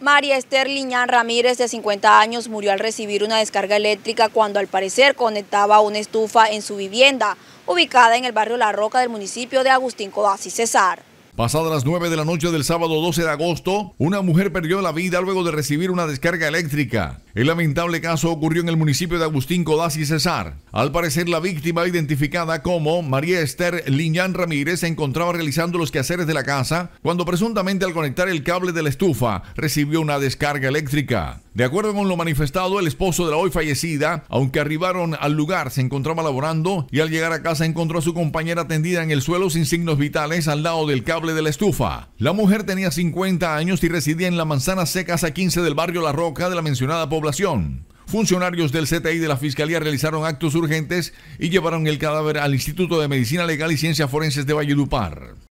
María Esther Liñán Ramírez, de 50 años, murió al recibir una descarga eléctrica cuando al parecer conectaba una estufa en su vivienda, ubicada en el barrio La Roca del municipio de Agustín Codazzi Cesar. Pasadas las 9 de la noche del sábado 12 de agosto, una mujer perdió la vida luego de recibir una descarga eléctrica. El lamentable caso ocurrió en el municipio de Agustín Codaz y Cesar. Al parecer, la víctima identificada como María Esther Liñán Ramírez se encontraba realizando los quehaceres de la casa cuando presuntamente al conectar el cable de la estufa recibió una descarga eléctrica. De acuerdo con lo manifestado, el esposo de la hoy fallecida, aunque arribaron al lugar, se encontraba laborando y al llegar a casa encontró a su compañera tendida en el suelo sin signos vitales al lado del cable de la estufa. La mujer tenía 50 años y residía en la manzana secas a 15 del barrio La Roca de la mencionada población población. Funcionarios del CTI de la Fiscalía realizaron actos urgentes y llevaron el cadáver al Instituto de Medicina Legal y Ciencias Forenses de Valledupar.